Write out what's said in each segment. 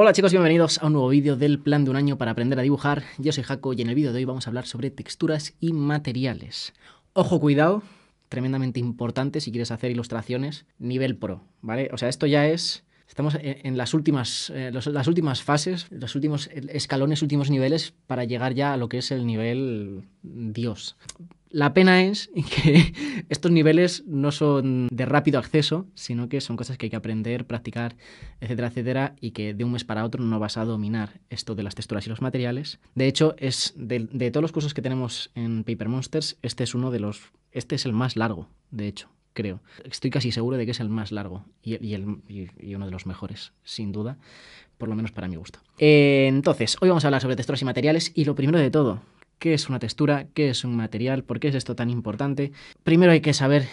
Hola chicos, bienvenidos a un nuevo vídeo del plan de un año para aprender a dibujar. Yo soy Jaco y en el vídeo de hoy vamos a hablar sobre texturas y materiales. Ojo, cuidado, tremendamente importante si quieres hacer ilustraciones nivel pro, ¿vale? O sea, esto ya es estamos en, las, últimas, eh, las últimas fases, los últimos escalones, últimos niveles para llegar ya a lo que es el nivel Dios. La pena es que estos niveles no son de rápido acceso, sino que son cosas que hay que aprender, practicar, etcétera, etcétera, y que de un mes para otro no vas a dominar esto de las texturas y los materiales. De hecho, es de, todos los cursos que tenemos en Paper Monsters, este es uno de los, este es el más largo, de hecho creo. Estoy casi seguro de que es el más largo y, el, uno de los mejores, sin duda, por lo menos para mi gusto. Eh, entonces, hoy vamos a hablar sobre texturas y materiales y lo primero de todo, ¿qué es una textura? ¿Qué es un material? ¿Por qué es esto tan importante? Primero hay que saber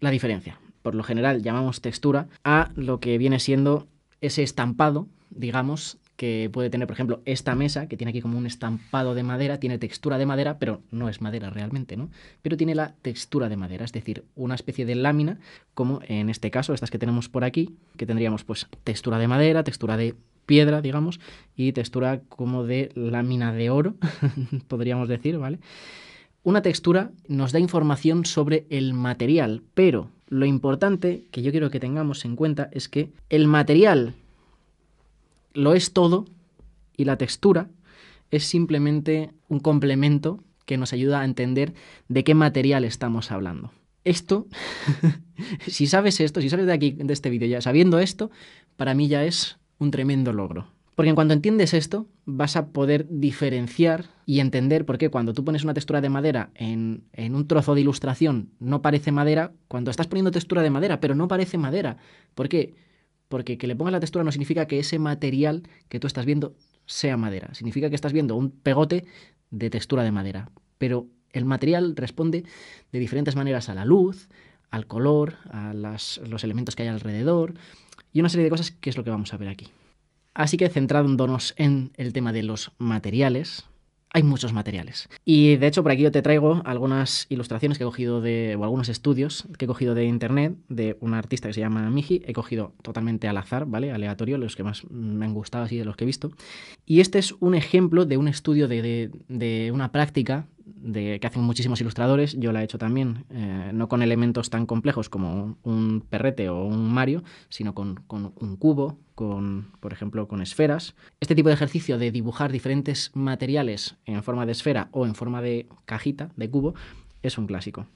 la diferencia. Por lo general llamamos textura a lo que viene siendo ese estampado, digamos, que puede tener, por ejemplo, esta mesa, que tiene aquí como un estampado de madera, tiene textura de madera, pero no es madera realmente, ¿no? Pero tiene la textura de madera, es decir, una especie de lámina, como en este caso, estas que tenemos por aquí, que tendríamos pues textura de madera, textura de piedra, digamos, y textura como de lámina de oro, podríamos decir, ¿vale? Una textura nos da información sobre el material, pero lo importante que yo quiero que tengamos en cuenta es que el material lo es todo y la textura es simplemente un complemento que nos ayuda a entender de qué material estamos hablando. Esto, si sabes esto, si sales de aquí, de este vídeo ya sabiendo esto, para mí ya es un tremendo logro. Porque en cuanto entiendes esto, vas a poder diferenciar y entender por qué cuando tú pones una textura de madera en, en, un trozo de ilustración no parece madera, cuando estás poniendo textura de madera, pero no parece madera. ¿Por qué? Porque que le pongas la textura no significa que ese material que tú estás viendo sea madera. Significa que estás viendo un pegote de textura de madera. Pero el material responde de diferentes maneras a la luz, al color, a los elementos que hay alrededor y una serie de cosas que es lo que vamos a ver aquí. Así que centrándonos en el tema de los materiales, hay muchos materiales. Y de hecho, por aquí yo te traigo algunas ilustraciones que he cogido de, o algunos estudios que he cogido de internet de un artista que se llama Miji. He cogido totalmente al azar, ¿vale? Aleatorio, los que más me han gustado así de los que he visto. Y este es un ejemplo de un estudio de, de, de una práctica de, que hacen muchísimos ilustradores, yo la he hecho también, eh, no con elementos tan complejos como un perrete o un Mario, sino con, un cubo, con, por ejemplo, con esferas. Este tipo de ejercicio de dibujar diferentes materiales en forma de esfera o en forma de cajita, de cubo, es un clásico.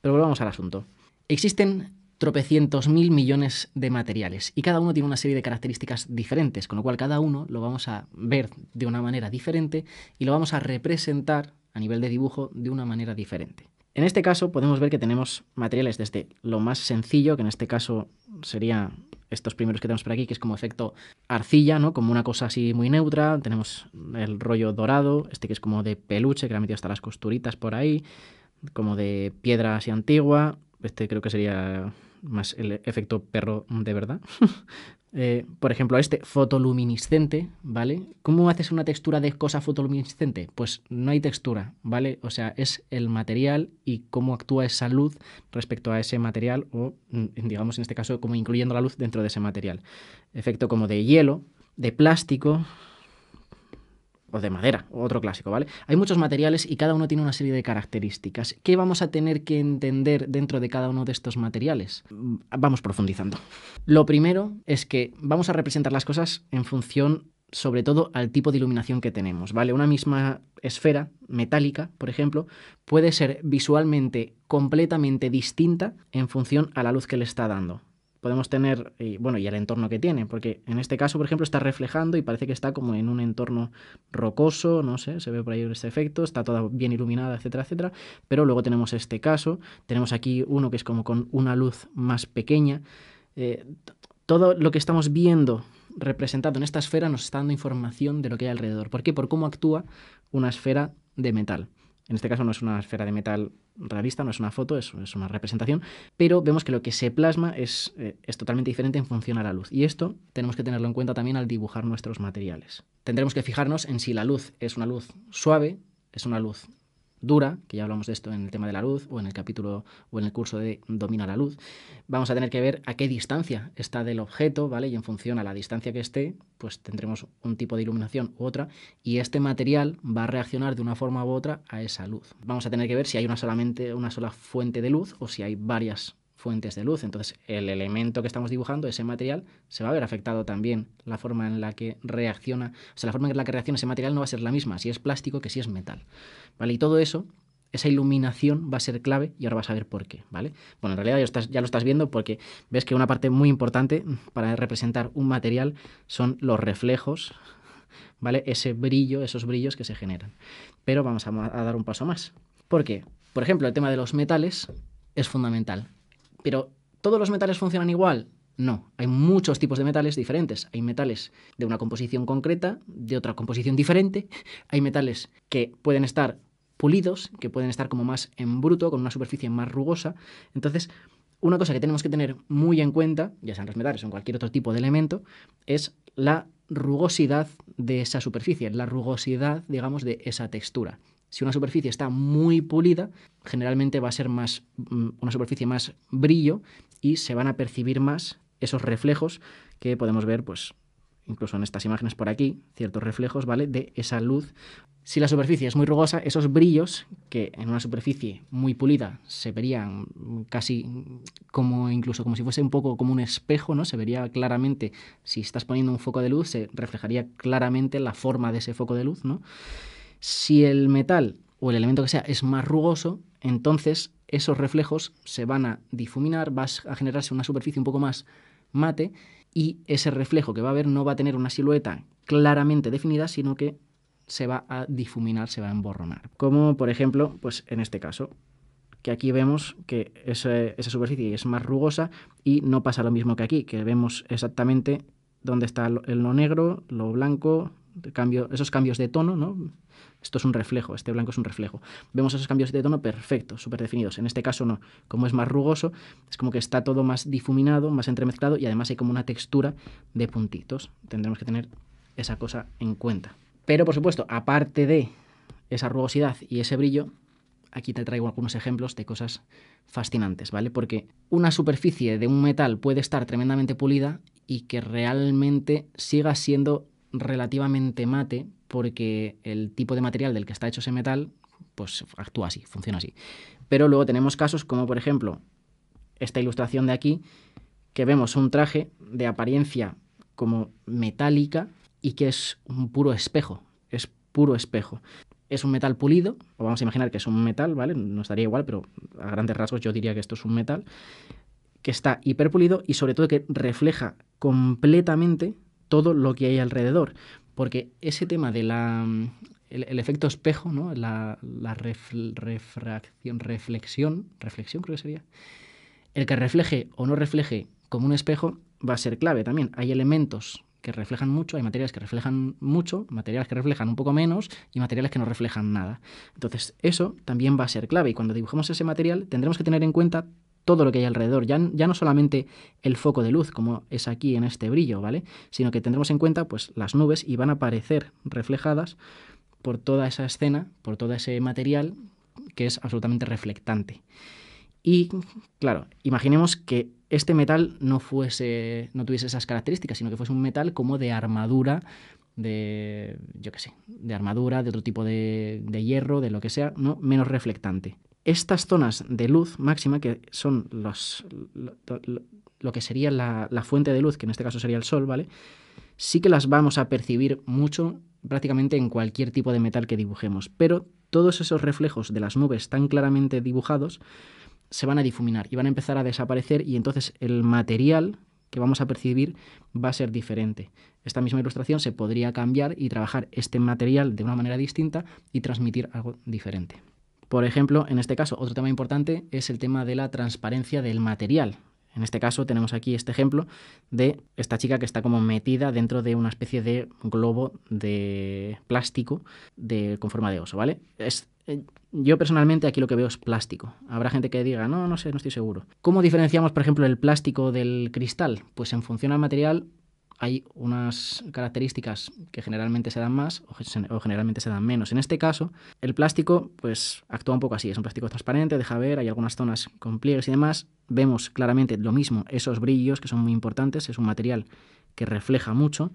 Pero volvamos al asunto. Existen tropecientos mil millones de materiales y cada uno tiene una serie de características diferentes, con lo cual cada uno lo vamos a ver de una manera diferente y lo vamos a representar a nivel de dibujo de una manera diferente. En este caso podemos ver que tenemos materiales desde lo más sencillo, que en este caso sería estos primeros que tenemos por aquí, que es como efecto arcilla, ¿no? Como una cosa así muy neutra. Tenemos el rollo dorado, este que es como de peluche, que le ha metido hasta las costuritas por ahí, como de piedra así antigua. Este creo que sería más el efecto perro de verdad, Eh, por ejemplo, este fotoluminiscente, ¿vale? ¿Cómo haces una textura de cosa fotoluminiscente? Pues no hay textura, ¿vale? O sea, es el material y cómo actúa esa luz respecto a ese material o, mm, digamos, en este caso, como incluyendo la luz dentro de ese material. Efecto como de hielo, de plástico, o de madera, otro clásico, ¿vale? Hay muchos materiales y cada uno tiene una serie de características. ¿Qué vamos a tener que entender dentro de cada uno de estos materiales? Vamos profundizando. Lo primero es que vamos a representar las cosas en función sobre todo al tipo de iluminación que tenemos, ¿vale? Una misma esfera metálica, por ejemplo, puede ser visualmente completamente distinta en función a la luz que le está dando podemos tener, eh, bueno, y el entorno que tiene, porque en este caso, por ejemplo, está reflejando y parece que está como en un entorno rocoso, no sé, se ve por ahí este efecto, está toda bien iluminada, etcétera, etcétera, pero luego tenemos este caso, tenemos aquí uno que es como con una luz más pequeña. Eh, todo lo que estamos viendo representado en esta esfera nos está dando información de lo que hay alrededor. ¿Por qué? Por cómo actúa una esfera de metal. En este caso no es una esfera de metal realista, no es una foto, es, una representación, pero vemos que lo que se plasma es, eh, es totalmente diferente en función a la luz. Y esto tenemos que tenerlo en cuenta también al dibujar nuestros materiales. Tendremos que fijarnos en si la luz es una luz suave, es una luz dura, que ya hablamos de esto en el tema de la luz o en el capítulo o en el curso de Domina la luz, vamos a tener que ver a qué distancia está del objeto, ¿vale? Y en función a la distancia que esté, pues tendremos un tipo de iluminación u otra y este material va a reaccionar de una forma u otra a esa luz. Vamos a tener que ver si hay una solamente una sola fuente de luz o si hay varias fuentes de luz. Entonces, el elemento que estamos dibujando, ese material, se va a ver afectado también la forma en la que reacciona, o sea, la forma en la que reacciona ese material no va a ser la misma si es plástico que si es metal. ¿Vale? Y todo eso esa iluminación va a ser clave y ahora vas a ver por qué, ¿vale? Bueno, en realidad ya, lo estás viendo porque ves que una parte muy importante para representar un material son los reflejos, ¿vale? Ese brillo, esos brillos que se generan. Pero vamos a, a dar un paso más. ¿Por qué? Por ejemplo, el tema de los metales es fundamental. Pero ¿todos los metales funcionan igual? No, hay muchos tipos de metales diferentes. Hay metales de una composición concreta, de otra composición diferente. Hay metales que pueden estar pulidos, que pueden estar como más en bruto, con una superficie más rugosa. Entonces, una cosa que tenemos que tener muy en cuenta, ya sean los metales o cualquier otro tipo de elemento, es la rugosidad de esa superficie, la rugosidad, digamos, de esa textura. Si una superficie está muy pulida, generalmente va a ser más mm, una superficie más brillo y se van a percibir más esos reflejos que podemos ver pues incluso en estas imágenes por aquí, ciertos reflejos, ¿vale? de esa luz. Si la superficie es muy rugosa, esos brillos que en una superficie muy pulida se verían casi como incluso como si fuese un poco como un espejo, ¿no? Se vería claramente si estás poniendo un foco de luz, se reflejaría claramente la forma de ese foco de luz, ¿no? Si el metal o el elemento que sea es más rugoso, entonces esos reflejos se van a difuminar, va a generarse una superficie un poco más mate y ese reflejo que va a haber no va a tener una silueta claramente definida, sino que se va a difuminar, se va a emborronar. Como por ejemplo, pues en este caso, que aquí vemos que esa superficie es más rugosa y no pasa lo mismo que aquí, que vemos exactamente dónde está el lo negro, lo blanco, cambio, esos cambios de tono, ¿no? Esto es un reflejo, este blanco es un reflejo. Vemos esos cambios de tono perfectos, súper definidos. En este caso no, como es más rugoso, es como que está todo más difuminado, más entremezclado y además hay como una textura de puntitos. Tendremos que tener esa cosa en cuenta. Pero por supuesto, aparte de esa rugosidad y ese brillo, aquí te traigo algunos ejemplos de cosas fascinantes, ¿vale? Porque una superficie de un metal puede estar tremendamente pulida y que realmente siga siendo relativamente mate porque el tipo de material del que está hecho ese metal pues actúa así, funciona así. Pero luego tenemos casos como por ejemplo esta ilustración de aquí que vemos un traje de apariencia como metálica y que es un puro espejo, es puro espejo. Es un metal pulido, o vamos a imaginar que es un metal, ¿vale? No estaría igual, pero a grandes rasgos yo diría que esto es un metal que está hiperpulido y sobre todo que refleja completamente todo lo que hay alrededor. Porque ese tema de la, mm, el, efecto espejo, ¿no? la, refracción, reflexión, reflexión creo que sería, el que refleje o no refleje como un espejo va a ser clave también. Hay elementos que reflejan mucho, hay materiales que reflejan mucho, materiales que reflejan un poco menos y materiales que no reflejan nada. Entonces eso también va a ser clave y cuando dibujemos ese material tendremos que tener en cuenta todo lo que hay alrededor, ya, ya, no solamente el foco de luz, como es aquí en este brillo, ¿vale? Sino que tendremos en cuenta pues, las nubes y van a aparecer reflejadas por toda esa escena, por todo ese material que es absolutamente reflectante. Y claro, imaginemos que este metal no fuese no tuviese esas características, sino que fuese un metal como de armadura de yo qué sé, de armadura, de otro tipo de, de hierro, de lo que sea, no menos reflectante estas zonas de luz máxima, que son lo, que sería la, la, fuente de luz, que en este caso sería el Sol, ¿vale? Sí que las vamos a percibir mucho prácticamente en cualquier tipo de metal que dibujemos, pero todos esos reflejos de las nubes tan claramente dibujados se van a difuminar y van a empezar a desaparecer y entonces el material que vamos a percibir va a ser diferente. Esta misma ilustración se podría cambiar y trabajar este material de una manera distinta y transmitir algo diferente. Por ejemplo, en este caso, otro tema importante es el tema de la transparencia del material. En este caso tenemos aquí este ejemplo de esta chica que está como metida dentro de una especie de globo de plástico de, con forma de oso, ¿vale? Es, eh, yo personalmente aquí lo que veo es plástico. Habrá gente que diga, no, no sé, no estoy seguro. ¿Cómo diferenciamos, por ejemplo, el plástico del cristal? Pues en función al material hay unas características que generalmente se dan más o, generalmente se dan menos. En este caso, el plástico pues actúa un poco así, es un plástico transparente, deja ver, hay algunas zonas con pliegues y demás. Vemos claramente lo mismo, esos brillos que son muy importantes, es un material que refleja mucho,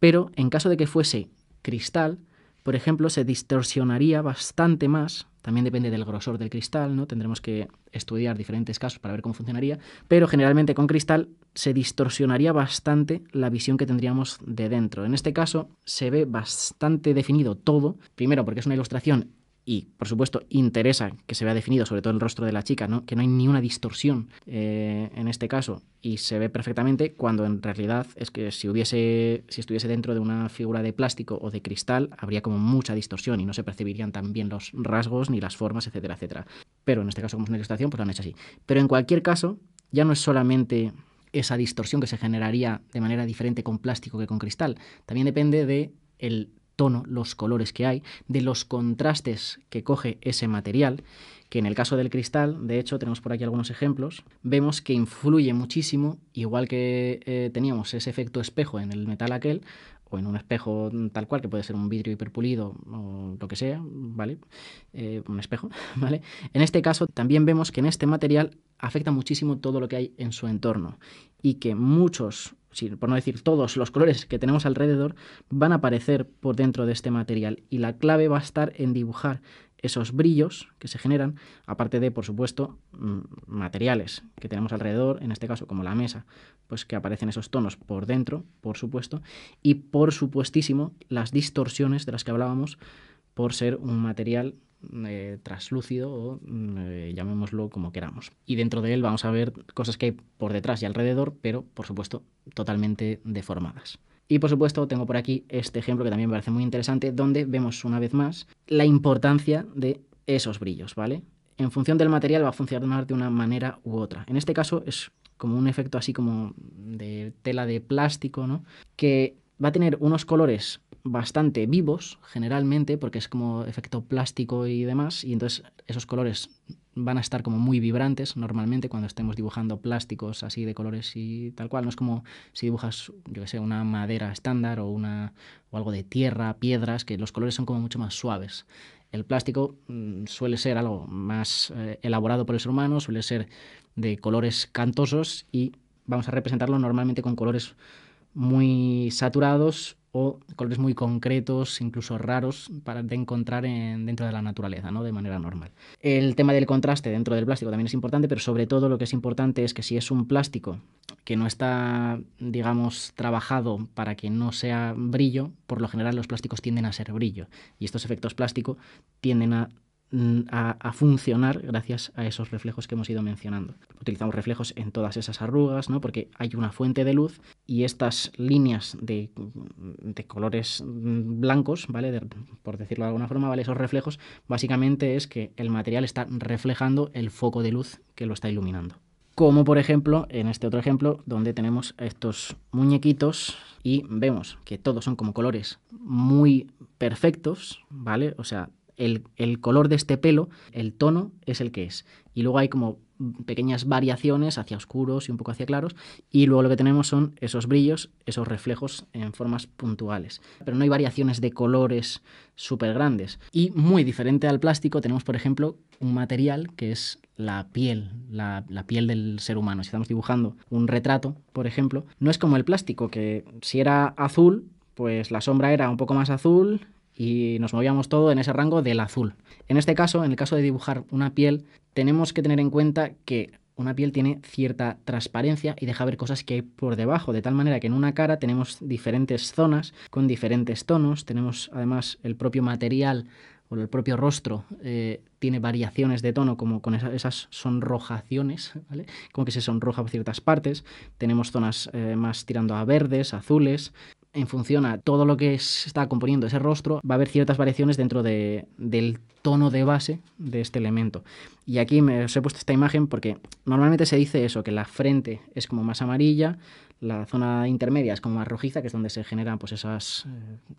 pero en caso de que fuese cristal, por ejemplo, se distorsionaría bastante más. También depende del grosor del cristal, ¿no? Tendremos que estudiar diferentes casos para ver cómo funcionaría, pero generalmente con cristal se distorsionaría bastante la visión que tendríamos de dentro. En este caso se ve bastante definido todo, primero porque es una ilustración y, por supuesto, interesa que se vea definido, sobre todo el rostro de la chica, ¿no? que no hay ni una distorsión eh, en este caso, y se ve perfectamente cuando en realidad es que si, hubiese, si estuviese dentro de una figura de plástico o de cristal, habría como mucha distorsión y no se percibirían tan bien los rasgos ni las formas, etcétera, etcétera. Pero en este caso, como es una ilustración, pues lo han hecho así. Pero en cualquier caso, ya no es solamente esa distorsión que se generaría de manera diferente con plástico que con cristal, también depende de el tono, los colores que hay, de los contrastes que coge ese material, que en el caso del cristal, de hecho tenemos por aquí algunos ejemplos, vemos que influye muchísimo, igual que eh, teníamos ese efecto espejo en el metal aquel, o en un espejo tal cual, que puede ser un vidrio hiperpulido o lo que sea, ¿vale? Eh, un espejo, ¿vale? En este caso también vemos que en este material afecta muchísimo todo lo que hay en su entorno y que muchos por no decir todos los colores que tenemos alrededor, van a aparecer por dentro de este material y la clave va a estar en dibujar esos brillos que se generan, aparte de, por supuesto, mm, materiales que tenemos alrededor, en este caso como la mesa, pues que aparecen esos tonos por dentro, por supuesto, y por supuestísimo las distorsiones de las que hablábamos por ser un material eh, traslúcido o mm, eh, llamémoslo como queramos. Y dentro de él vamos a ver cosas que hay por detrás y alrededor, pero por supuesto totalmente deformadas. Y por supuesto tengo por aquí este ejemplo que también me parece muy interesante, donde vemos una vez más la importancia de esos brillos, ¿vale? En función del material va a funcionar de una manera u otra. En este caso es como un efecto así como de tela de plástico, ¿no? Que va a tener unos colores bastante vivos, generalmente, porque es como efecto plástico y demás, y entonces esos colores van a estar como muy vibrantes normalmente cuando estemos dibujando plásticos así de colores y tal cual. No es como si dibujas, yo que sé, una madera estándar o, una, o algo de tierra, piedras, que los colores son como mucho más suaves. El plástico mm, suele ser algo más eh, elaborado por el ser humano, suele ser de colores cantosos y vamos a representarlo normalmente con colores muy saturados, o colores muy concretos, incluso raros, para de encontrar dentro de la naturaleza, ¿no? de manera normal. El tema del contraste dentro del plástico también es importante, pero sobre todo lo que es importante es que si es un plástico que no está, digamos, trabajado para que no sea brillo, por lo general los plásticos tienden a ser brillo y estos efectos plásticos tienden a Mm, a, funcionar gracias a esos reflejos que hemos ido mencionando. Utilizamos reflejos en todas esas arrugas, ¿no? porque hay una fuente de luz y estas líneas de, mm, colores mm, blancos, ¿vale? por decirlo de alguna forma, ¿vale? esos reflejos, básicamente es que el material está reflejando el foco de luz que lo está iluminando. Como por ejemplo en este otro ejemplo donde tenemos estos muñequitos y vemos que todos son como colores muy perfectos, ¿vale? O sea, el, color de este pelo, el tono es el que es. Y luego hay como pequeñas variaciones hacia oscuros y un poco hacia claros. Y luego lo que tenemos son esos brillos, esos reflejos en formas puntuales. Pero no hay variaciones de colores súper grandes. Y muy diferente al plástico, tenemos por ejemplo un material que es la piel, la, piel del ser humano. Si estamos dibujando un retrato, por ejemplo, no es como el plástico, que si era azul, pues la sombra era un poco más azul y nos movíamos todo en ese rango del azul. En este caso, en el caso de dibujar una piel, tenemos que tener en cuenta que una piel tiene cierta transparencia y deja ver cosas que hay por debajo, de tal manera que en una cara tenemos diferentes zonas con diferentes tonos, tenemos además el propio material o el propio rostro eh, tiene variaciones de tono, como con esas sonrojaciones, ¿vale? Como que se sonroja por ciertas partes. Tenemos zonas eh, más tirando a verdes, azules en función a todo lo que está componiendo ese rostro, va a haber ciertas variaciones dentro de, del tono de base de este elemento. Y aquí me os he puesto esta imagen porque normalmente se dice eso, que la frente es como más amarilla, la zona intermedia es como más rojiza, que es donde se generan pues esas,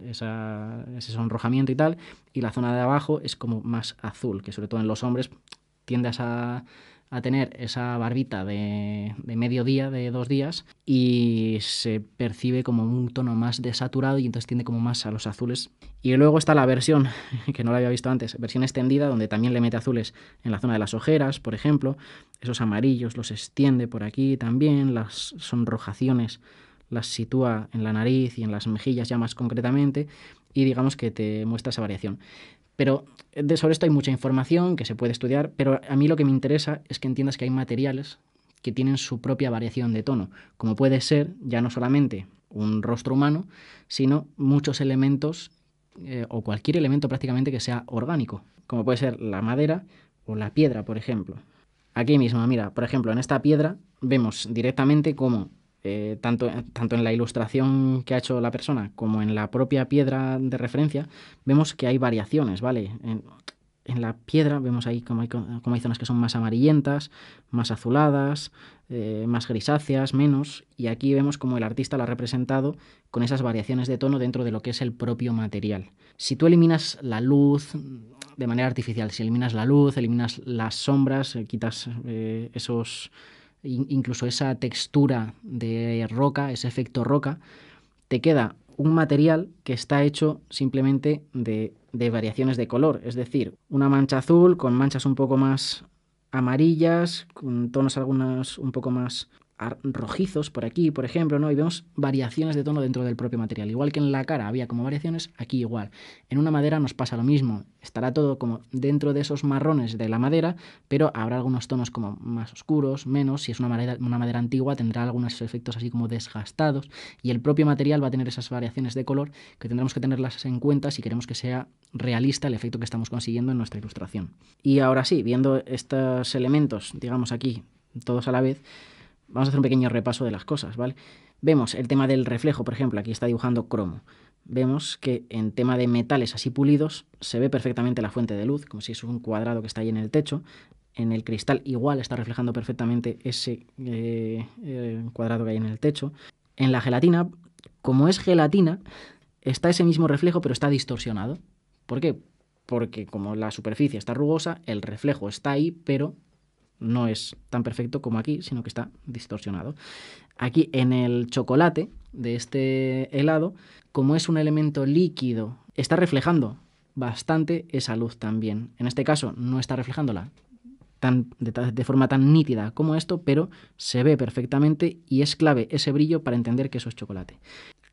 eh, ese sonrojamiento y tal, y la zona de abajo es como más azul, que sobre todo en los hombres tiende a esa a tener esa barbita de, de día, de dos días, y se percibe como un tono más desaturado y entonces tiende como más a los azules. Y luego está la versión, que no la había visto antes, versión extendida, donde también le mete azules en la zona de las ojeras, por ejemplo, esos amarillos los extiende por aquí también, las sonrojaciones las sitúa en la nariz y en las mejillas ya más concretamente, y digamos que te muestra esa variación. Pero eh, de sobre esto hay mucha información que se puede estudiar, pero a mí lo que me interesa es que entiendas que hay materiales que tienen su propia variación de tono, como puede ser ya no solamente un rostro humano, sino muchos elementos eh, o cualquier elemento prácticamente que sea orgánico, como puede ser la madera o la piedra, por ejemplo. Aquí mismo, mira, por ejemplo, en esta piedra vemos directamente cómo eh, tanto, tanto en la ilustración que ha hecho la persona como en la propia piedra de referencia, vemos que hay variaciones, ¿vale? En, la piedra vemos ahí como hay, como hay, zonas que son más amarillentas, más azuladas, eh, más grisáceas, menos, y aquí vemos como el artista la ha representado con esas variaciones de tono dentro de lo que es el propio material. Si tú eliminas la luz de manera artificial, si eliminas la luz, eliminas las sombras, eh, quitas esos incluso esa textura de roca, ese efecto roca, te queda un material que está hecho simplemente de, variaciones de color, es decir, una mancha azul con manchas un poco más amarillas, con tonos algunos un poco más rojizos por aquí, por ejemplo, ¿no? Y vemos variaciones de tono dentro del propio material. Igual que en la cara había como variaciones, aquí igual. En una madera nos pasa lo mismo. Estará todo como dentro de esos marrones de la madera, pero habrá algunos tonos como más oscuros, menos. Si es una madera, una madera antigua, tendrá algunos efectos así como desgastados. Y el propio material va a tener esas variaciones de color que tendremos que tenerlas en cuenta si queremos que sea realista el efecto que estamos consiguiendo en nuestra ilustración. Y ahora sí, viendo estos elementos, digamos aquí, todos a la vez, Vamos a hacer un pequeño repaso de las cosas, ¿vale? Vemos el tema del reflejo, por ejemplo, aquí está dibujando cromo. Vemos que en tema de metales así pulidos se ve perfectamente la fuente de luz, como si es un cuadrado que está ahí en el techo. En el cristal igual está reflejando perfectamente ese eh, eh, cuadrado que hay en el techo. En la gelatina, como es gelatina, está ese mismo reflejo pero está distorsionado. ¿Por qué? Porque como la superficie está rugosa, el reflejo está ahí pero no es tan perfecto como aquí, sino que está distorsionado. Aquí en el chocolate de este helado, como es un elemento líquido, está reflejando bastante esa luz también. En este caso no está reflejándola Tan, de, forma tan nítida como esto, pero se ve perfectamente y es clave ese brillo para entender que eso es chocolate.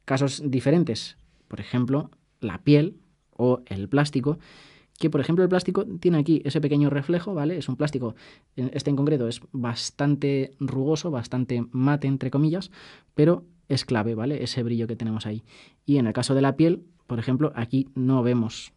Casos diferentes, por ejemplo, la piel o el plástico, que por ejemplo el plástico tiene aquí ese pequeño reflejo, ¿vale? Es un plástico, este en concreto es bastante rugoso, bastante mate, entre comillas, pero es clave, ¿vale? Ese brillo que tenemos ahí. Y en el caso de la piel, por ejemplo, aquí no vemos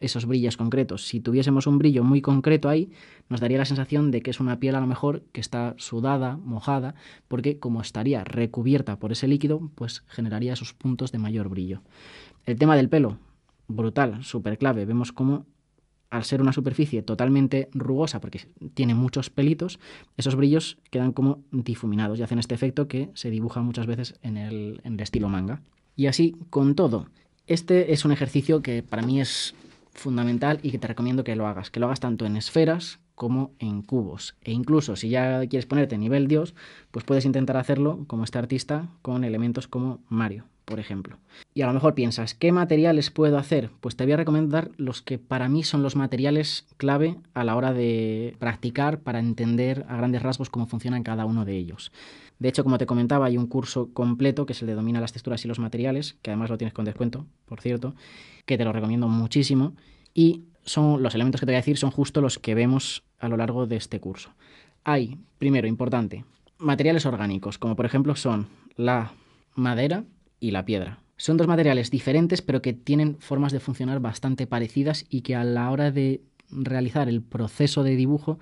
esos brillos concretos. Si tuviésemos un brillo muy concreto ahí, nos daría la sensación de que es una piel a lo mejor que está sudada, mojada, porque como estaría recubierta por ese líquido, pues generaría esos puntos de mayor brillo. El tema del pelo, brutal, súper clave. Vemos cómo al ser una superficie totalmente rugosa, porque tiene muchos pelitos, esos brillos quedan como difuminados y hacen este efecto que se dibuja muchas veces en el, en el estilo manga. Y así con todo. Este es un ejercicio que para mí es fundamental y que te recomiendo que lo hagas, que lo hagas tanto en esferas como en cubos. E incluso si ya quieres ponerte nivel Dios, pues puedes intentar hacerlo como este artista con elementos como Mario, por ejemplo. Y a lo mejor piensas, ¿qué materiales puedo hacer? Pues te voy a recomendar los que para mí son los materiales clave a la hora de practicar para entender a grandes rasgos cómo funcionan cada uno de ellos. De hecho, como te comentaba, hay un curso completo que se le domina las texturas y los materiales, que además lo tienes con descuento, por cierto, que te lo recomiendo muchísimo. Y son los elementos que te voy a decir son justo los que vemos a lo largo de este curso. Hay, primero, importante, materiales orgánicos, como por ejemplo son la madera y la piedra. Son dos materiales diferentes, pero que tienen formas de funcionar bastante parecidas y que a la hora de realizar el proceso de dibujo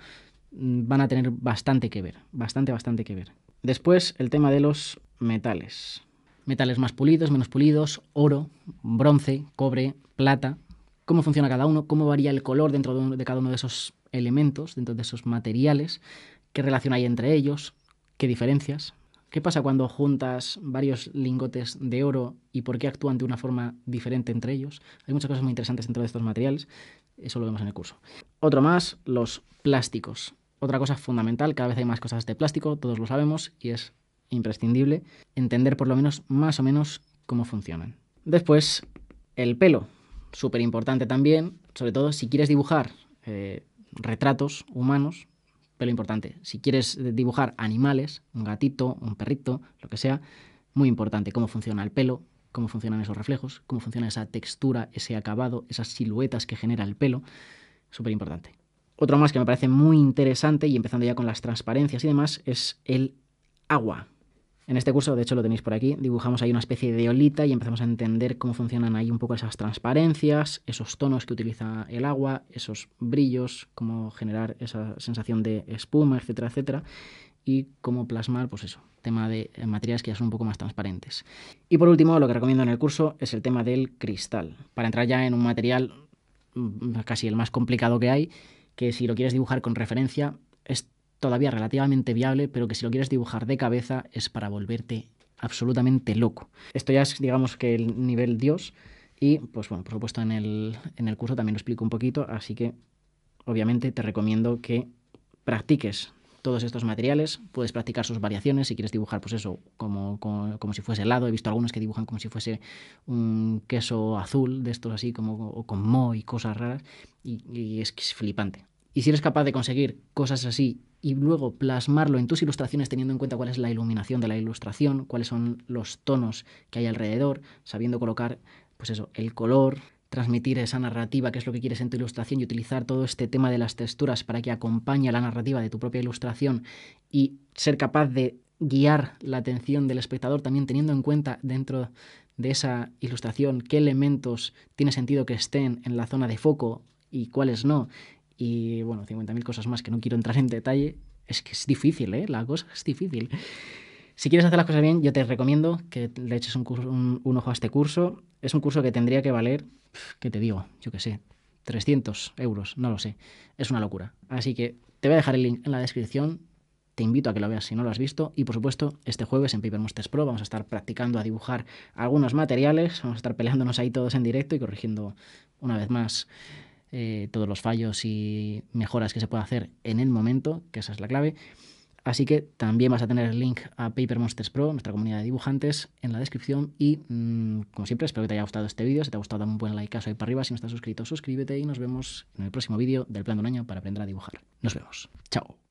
mm, van a tener bastante que ver, bastante, bastante que ver. Después, el tema de los metales. Metales más pulidos, menos pulidos, oro, bronce, cobre, plata, cómo funciona cada uno, cómo varía el color dentro de, cada uno de esos elementos, dentro de esos materiales, qué relación hay entre ellos, qué diferencias. ¿Qué pasa cuando juntas varios lingotes de oro y por qué actúan de una forma diferente entre ellos? Hay muchas cosas muy interesantes dentro de estos materiales, eso lo vemos en el curso. Otro más, los plásticos. Otra cosa fundamental, cada vez hay más cosas de plástico, todos lo sabemos y es imprescindible entender por lo menos más o menos cómo funcionan. Después, el pelo súper importante también, sobre todo si quieres dibujar eh, retratos humanos, pero importante. Si quieres dibujar animales, un gatito, un perrito, lo que sea, muy importante cómo funciona el pelo, cómo funcionan esos reflejos, cómo funciona esa textura, ese acabado, esas siluetas que genera el pelo, súper importante. Otro más que me parece muy interesante, y empezando ya con las transparencias y demás, es el agua. En este curso, de hecho lo tenéis por aquí, dibujamos ahí una especie de olita y empezamos a entender cómo funcionan ahí un poco esas transparencias, esos tonos que utiliza el agua, esos brillos, cómo generar esa sensación de espuma, etcétera, etcétera, y cómo plasmar, pues eso, tema de eh, materiales que ya son un poco más transparentes. Y por último, lo que recomiendo en el curso es el tema del cristal, para entrar ya en un material mm, casi el más complicado que hay, que si lo quieres dibujar con referencia, es todavía relativamente viable, pero que si lo quieres dibujar de cabeza es para volverte absolutamente loco. Esto ya es, digamos, que el nivel Dios. Y, pues bueno, por supuesto, en el, en el curso también lo explico un poquito, así que obviamente te recomiendo que practiques todos estos materiales, puedes practicar sus variaciones, si quieres dibujar, pues eso, como, como, si fuese helado, he visto algunos que dibujan como si fuese un queso azul, de estos así, como o con mo y cosas raras, y, es flipante. Y si eres capaz de conseguir cosas así y luego plasmarlo en tus ilustraciones teniendo en cuenta cuál es la iluminación de la ilustración, cuáles son los tonos que hay alrededor, sabiendo colocar, pues eso, el color, transmitir esa narrativa, que es lo que quieres en tu ilustración, y utilizar todo este tema de las texturas para que acompañe la narrativa de tu propia ilustración y ser capaz de guiar la atención del espectador también teniendo en cuenta dentro de esa ilustración qué elementos tiene sentido que estén en la zona de foco y cuáles no, y bueno, 50.000 cosas más que no quiero entrar en detalle. Es que es difícil, ¿eh? La cosa es difícil. Si quieres hacer las cosas bien, yo te recomiendo que le eches un, curso, un, ojo a este curso. Es un curso que tendría que valer, ¿qué te digo? Yo qué sé, 300 euros, no lo sé. Es una locura. Así que te voy a dejar el link en la descripción. Te invito a que lo veas si no lo has visto. Y por supuesto, este jueves en Paper Monsters Pro vamos a estar practicando a dibujar algunos materiales. Vamos a estar peleándonos ahí todos en directo y corrigiendo una vez más eh, todos los fallos y mejoras que se pueda hacer en el momento, que esa es la clave. Así que también vas a tener el link a Paper Monsters Pro, nuestra comunidad de dibujantes, en la descripción. Y mm, como siempre, espero que te haya gustado este vídeo. Si te ha gustado, dame un buen like, caso ahí para arriba. Si no estás suscrito, suscríbete y nos vemos en el próximo vídeo del plan de un año para aprender a dibujar. Nos vemos. Chao.